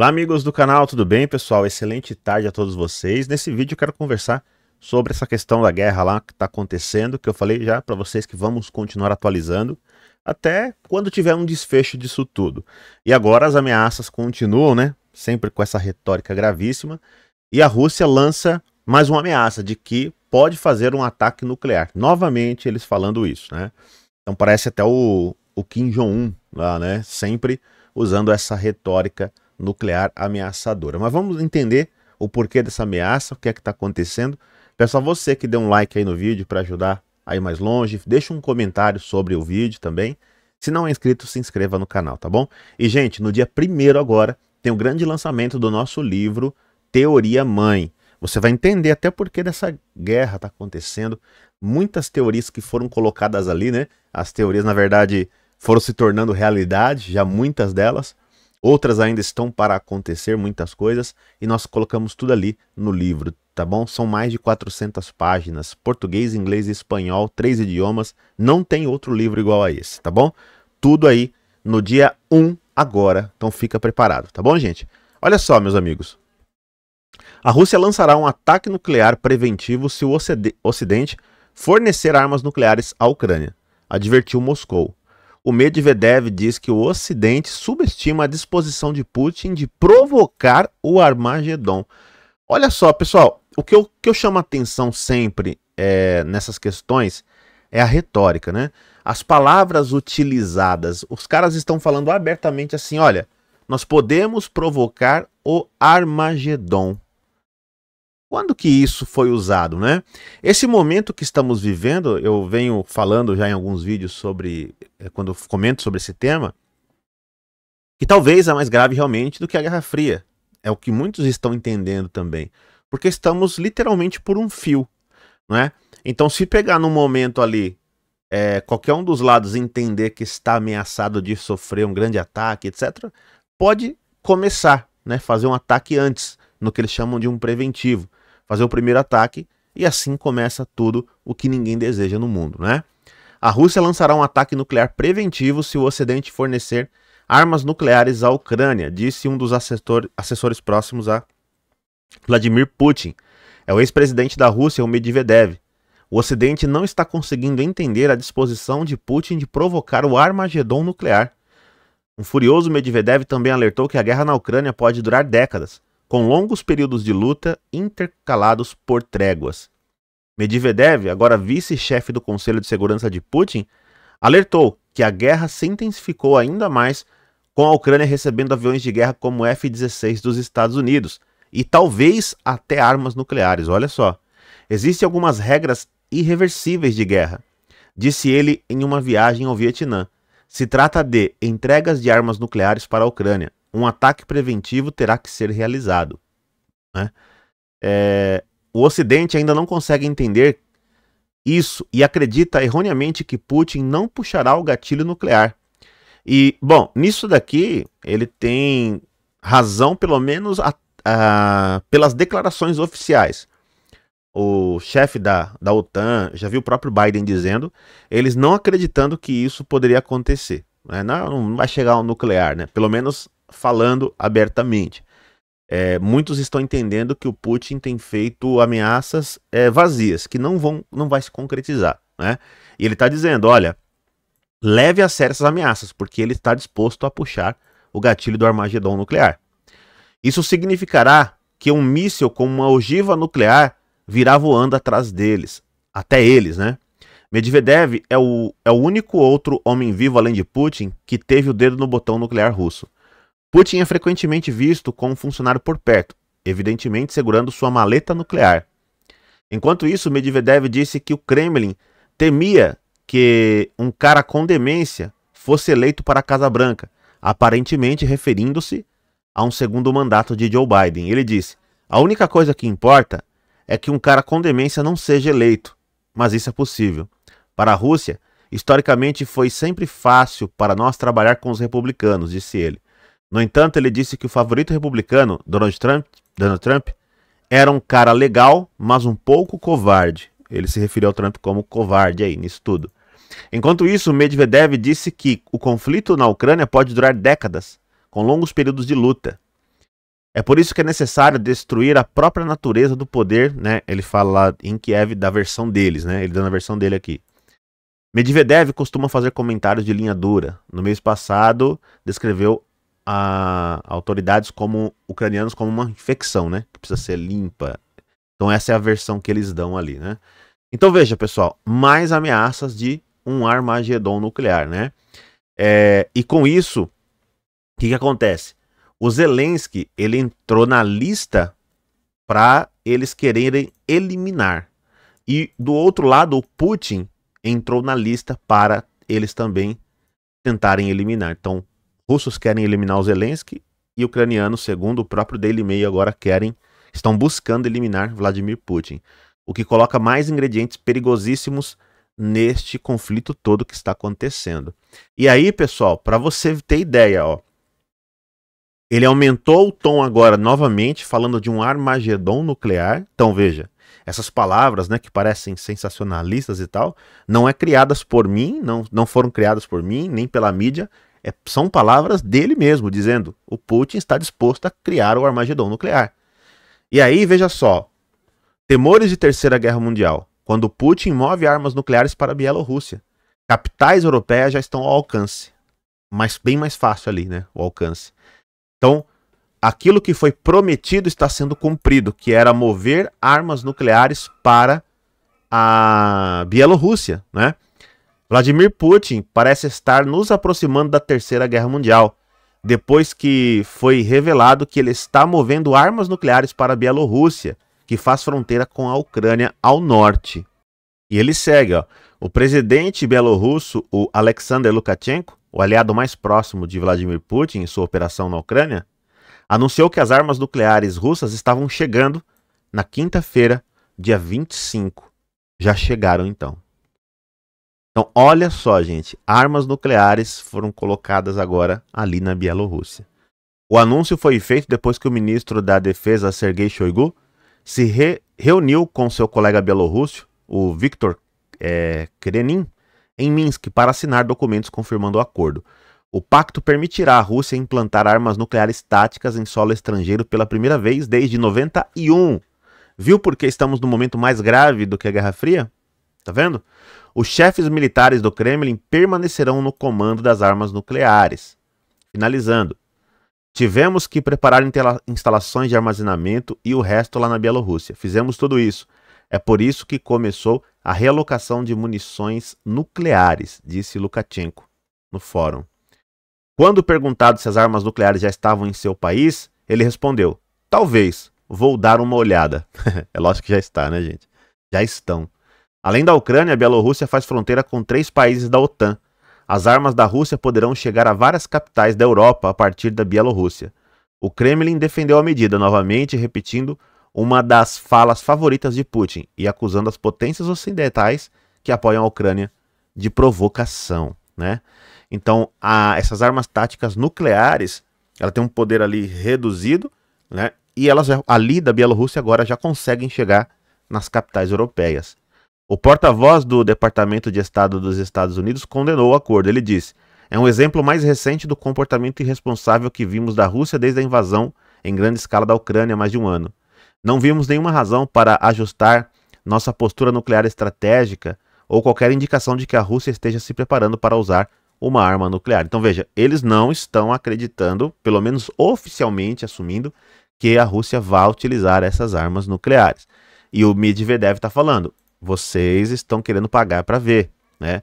Olá, amigos do canal, tudo bem, pessoal? Excelente tarde a todos vocês. Nesse vídeo eu quero conversar sobre essa questão da guerra lá que está acontecendo, que eu falei já para vocês que vamos continuar atualizando até quando tiver um desfecho disso tudo. E agora as ameaças continuam, né? Sempre com essa retórica gravíssima. E a Rússia lança mais uma ameaça de que pode fazer um ataque nuclear. Novamente eles falando isso, né? Então parece até o, o Kim Jong-un lá, né? Sempre usando essa retórica nuclear ameaçadora. Mas vamos entender o porquê dessa ameaça, o que é que está acontecendo. Peço a você que dê um like aí no vídeo para ajudar aí mais longe. Deixa um comentário sobre o vídeo também. Se não é inscrito, se inscreva no canal, tá bom? E, gente, no dia primeiro agora tem o um grande lançamento do nosso livro Teoria Mãe. Você vai entender até porque dessa guerra está acontecendo. Muitas teorias que foram colocadas ali, né? As teorias, na verdade, foram se tornando realidade, já muitas delas. Outras ainda estão para acontecer, muitas coisas, e nós colocamos tudo ali no livro, tá bom? São mais de 400 páginas, português, inglês e espanhol, três idiomas. Não tem outro livro igual a esse, tá bom? Tudo aí no dia 1 agora, então fica preparado, tá bom, gente? Olha só, meus amigos. A Rússia lançará um ataque nuclear preventivo se o Ocidente fornecer armas nucleares à Ucrânia, advertiu Moscou o Medvedev diz que o Ocidente subestima a disposição de Putin de provocar o Armagedon. Olha só, pessoal, o que eu, que eu chamo atenção sempre é, nessas questões é a retórica, né? As palavras utilizadas. Os caras estão falando abertamente assim: olha, nós podemos provocar o Armagedon. Quando que isso foi usado, né? Esse momento que estamos vivendo, eu venho falando já em alguns vídeos sobre, eh, quando comento sobre esse tema, que talvez é mais grave realmente do que a Guerra Fria. É o que muitos estão entendendo também, porque estamos literalmente por um fio, né? Então, se pegar num momento ali, é, qualquer um dos lados entender que está ameaçado de sofrer um grande ataque, etc., pode começar, né? Fazer um ataque antes, no que eles chamam de um preventivo fazer o primeiro ataque e assim começa tudo o que ninguém deseja no mundo, né? A Rússia lançará um ataque nuclear preventivo se o Ocidente fornecer armas nucleares à Ucrânia, disse um dos assessor, assessores próximos a Vladimir Putin. É o ex-presidente da Rússia, o Medvedev. O Ocidente não está conseguindo entender a disposição de Putin de provocar o Armagedon nuclear. Um furioso Medvedev também alertou que a guerra na Ucrânia pode durar décadas com longos períodos de luta intercalados por tréguas. Medvedev, agora vice-chefe do Conselho de Segurança de Putin, alertou que a guerra se intensificou ainda mais com a Ucrânia recebendo aviões de guerra como F-16 dos Estados Unidos e talvez até armas nucleares. Olha só. Existem algumas regras irreversíveis de guerra, disse ele em uma viagem ao Vietnã. Se trata de entregas de armas nucleares para a Ucrânia, um ataque preventivo terá que ser realizado. Né? É, o Ocidente ainda não consegue entender isso e acredita erroneamente que Putin não puxará o gatilho nuclear. E, bom, nisso daqui ele tem razão, pelo menos a, a, pelas declarações oficiais. O chefe da, da OTAN, já viu o próprio Biden dizendo, eles não acreditando que isso poderia acontecer. Né? Não, não vai chegar ao nuclear, né? Pelo menos falando abertamente. É, muitos estão entendendo que o Putin tem feito ameaças é, vazias, que não vão, não vai se concretizar, né? E ele está dizendo, olha, leve a sério essas ameaças, porque ele está disposto a puxar o gatilho do Armagedon nuclear. Isso significará que um míssil com uma ogiva nuclear virá voando atrás deles, até eles, né? Medvedev é o, é o único outro homem vivo além de Putin que teve o dedo no botão nuclear russo. Putin é frequentemente visto com um funcionário por perto, evidentemente segurando sua maleta nuclear. Enquanto isso, Medvedev disse que o Kremlin temia que um cara com demência fosse eleito para a Casa Branca, aparentemente referindo-se a um segundo mandato de Joe Biden. Ele disse: "A única coisa que importa é que um cara com demência não seja eleito, mas isso é possível. Para a Rússia, historicamente foi sempre fácil para nós trabalhar com os republicanos", disse ele. No entanto, ele disse que o favorito republicano, Donald Trump, Donald Trump, era um cara legal, mas um pouco covarde. Ele se referiu ao Trump como covarde aí, nisso tudo. Enquanto isso, Medvedev disse que o conflito na Ucrânia pode durar décadas, com longos períodos de luta. É por isso que é necessário destruir a própria natureza do poder, né? Ele fala lá em Kiev da versão deles, né? Ele dando a versão dele aqui. Medvedev costuma fazer comentários de linha dura. No mês passado, descreveu a autoridades como ucranianos como uma infecção, né? Que precisa ser limpa. Então essa é a versão que eles dão ali, né? Então veja, pessoal, mais ameaças de um Armagedon nuclear, né? É, e com isso, o que, que acontece? O Zelensky, ele entrou na lista para eles quererem eliminar. E do outro lado, o Putin entrou na lista para eles também tentarem eliminar. Então, Russos querem eliminar o Zelensky e ucranianos, segundo o próprio Daily Mail, agora querem, estão buscando eliminar Vladimir Putin, o que coloca mais ingredientes perigosíssimos neste conflito todo que está acontecendo. E aí, pessoal, para você ter ideia, ó, ele aumentou o tom agora novamente, falando de um Armagedon nuclear. Então, veja, essas palavras, né, que parecem sensacionalistas e tal, não é criadas por mim, não, não foram criadas por mim, nem pela mídia, é, são palavras dele mesmo, dizendo: o Putin está disposto a criar o Armagedon nuclear. E aí, veja só: temores de Terceira Guerra Mundial, quando Putin move armas nucleares para a Bielorrússia. Capitais europeias já estão ao alcance, mas bem mais fácil ali, né? O alcance. Então, aquilo que foi prometido está sendo cumprido, que era mover armas nucleares para a Bielorrússia, né? Vladimir Putin parece estar nos aproximando da Terceira Guerra Mundial, depois que foi revelado que ele está movendo armas nucleares para a Bielorrússia, que faz fronteira com a Ucrânia ao norte. E ele segue, ó. O presidente bielorrusso, o Alexander Lukashenko, o aliado mais próximo de Vladimir Putin em sua operação na Ucrânia, anunciou que as armas nucleares russas estavam chegando na quinta-feira, dia 25. Já chegaram então. Então, olha só, gente, armas nucleares foram colocadas agora ali na Bielorrússia. O anúncio foi feito depois que o ministro da Defesa Sergei Shoigu se re reuniu com seu colega bielorrusso, o Viktor é, Krenin, em Minsk para assinar documentos confirmando o acordo. O pacto permitirá à Rússia implantar armas nucleares táticas em solo estrangeiro pela primeira vez desde 91. Viu por que estamos no momento mais grave do que a Guerra Fria? Tá vendo? os chefes militares do Kremlin permanecerão no comando das armas nucleares. Finalizando, tivemos que preparar instalações de armazenamento e o resto lá na Bielorrússia. Fizemos tudo isso. É por isso que começou a realocação de munições nucleares, disse Lukashenko no fórum. Quando perguntado se as armas nucleares já estavam em seu país, ele respondeu: Talvez, vou dar uma olhada. é lógico que já está, né, gente? Já estão. Além da Ucrânia, a Bielorrússia faz fronteira com três países da OTAN. As armas da Rússia poderão chegar a várias capitais da Europa a partir da Bielorrússia. O Kremlin defendeu a medida novamente, repetindo uma das falas favoritas de Putin e acusando as potências ocidentais que apoiam a Ucrânia de provocação, né? Então, a, essas armas táticas nucleares, ela tem um poder ali reduzido, né? E elas ali da Bielorrússia agora já conseguem chegar nas capitais europeias. O porta-voz do Departamento de Estado dos Estados Unidos condenou o acordo. Ele disse: é um exemplo mais recente do comportamento irresponsável que vimos da Rússia desde a invasão em grande escala da Ucrânia há mais de um ano. Não vimos nenhuma razão para ajustar nossa postura nuclear estratégica ou qualquer indicação de que a Rússia esteja se preparando para usar uma arma nuclear. Então veja, eles não estão acreditando, pelo menos oficialmente assumindo, que a Rússia vá utilizar essas armas nucleares. E o Medvedev está falando: vocês estão querendo pagar para ver, né?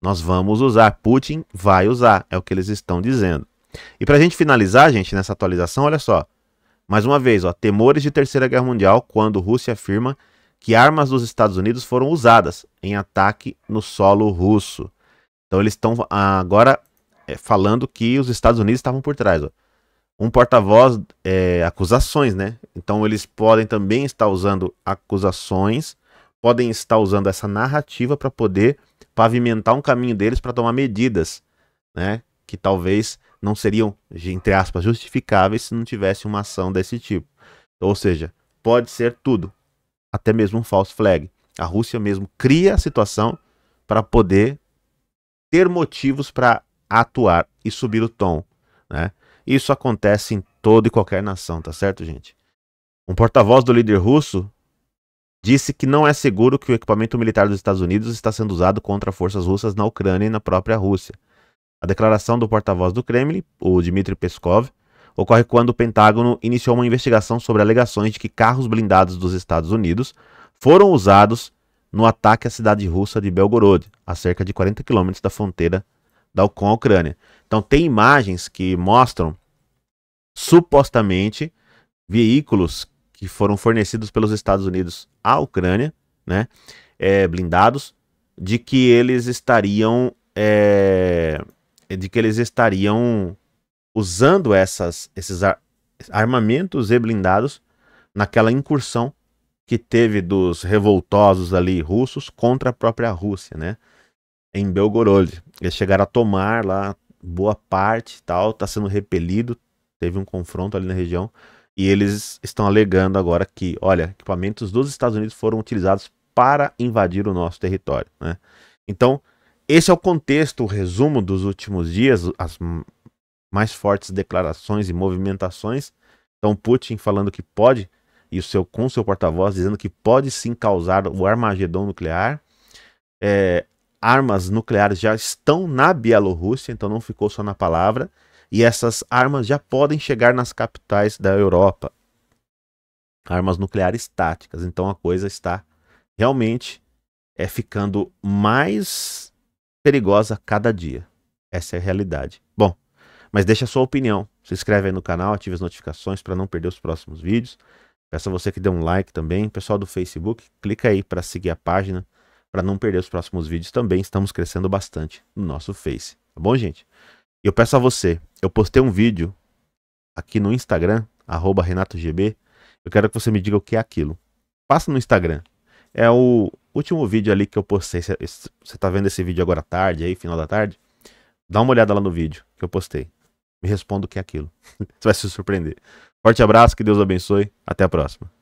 Nós vamos usar, Putin vai usar, é o que eles estão dizendo. E para a gente finalizar, gente, nessa atualização, olha só. Mais uma vez, ó, temores de Terceira Guerra Mundial quando Rússia afirma que armas dos Estados Unidos foram usadas em ataque no solo russo. Então eles estão ah, agora é, falando que os Estados Unidos estavam por trás. Ó. Um porta-voz, é, acusações, né? Então eles podem também estar usando acusações podem estar usando essa narrativa para poder pavimentar um caminho deles para tomar medidas, né? Que talvez não seriam, entre aspas, justificáveis se não tivesse uma ação desse tipo. Ou seja, pode ser tudo, até mesmo um false flag. A Rússia mesmo cria a situação para poder ter motivos para atuar e subir o tom, né? Isso acontece em toda e qualquer nação, tá certo, gente? Um porta-voz do líder russo disse que não é seguro que o equipamento militar dos Estados Unidos está sendo usado contra forças russas na Ucrânia e na própria Rússia. A declaração do porta-voz do Kremlin, o Dmitry Peskov, ocorre quando o Pentágono iniciou uma investigação sobre alegações de que carros blindados dos Estados Unidos foram usados no ataque à cidade russa de Belgorod, a cerca de 40 quilômetros da fronteira da, com a Ucrânia. Então, tem imagens que mostram supostamente veículos que foram fornecidos pelos Estados Unidos à Ucrânia, né, é, blindados, de que eles estariam, é, de que eles estariam usando essas, esses ar armamentos e blindados naquela incursão que teve dos revoltosos ali russos contra a própria Rússia, né? Em Belgorod. Eles chegaram a tomar lá boa parte tal, tá sendo repelido, teve um confronto ali na região e eles estão alegando agora que, olha, equipamentos dos Estados Unidos foram utilizados para invadir o nosso território. Né? Então, esse é o contexto, o resumo dos últimos dias, as mais fortes declarações e movimentações. Então, Putin falando que pode, e o seu, com o seu porta-voz dizendo que pode sim causar o Armagedon nuclear. É, armas nucleares já estão na Bielorrússia, então não ficou só na palavra e essas armas já podem chegar nas capitais da Europa. Armas nucleares táticas. Então a coisa está realmente é ficando mais perigosa cada dia. Essa é a realidade. Bom, mas deixa a sua opinião. Se inscreve aí no canal, ative as notificações para não perder os próximos vídeos. Peço a você que dê um like também. Pessoal do Facebook, clica aí para seguir a página para não perder os próximos vídeos também. Estamos crescendo bastante no nosso Face. Tá bom, gente? E eu peço a você, eu postei um vídeo aqui no Instagram, RenatoGB. Eu quero que você me diga o que é aquilo. Passa no Instagram. É o último vídeo ali que eu postei. Você tá vendo esse vídeo agora à tarde, aí, final da tarde? Dá uma olhada lá no vídeo que eu postei. Me responda o que é aquilo. você vai se surpreender. Forte abraço, que Deus abençoe. Até a próxima.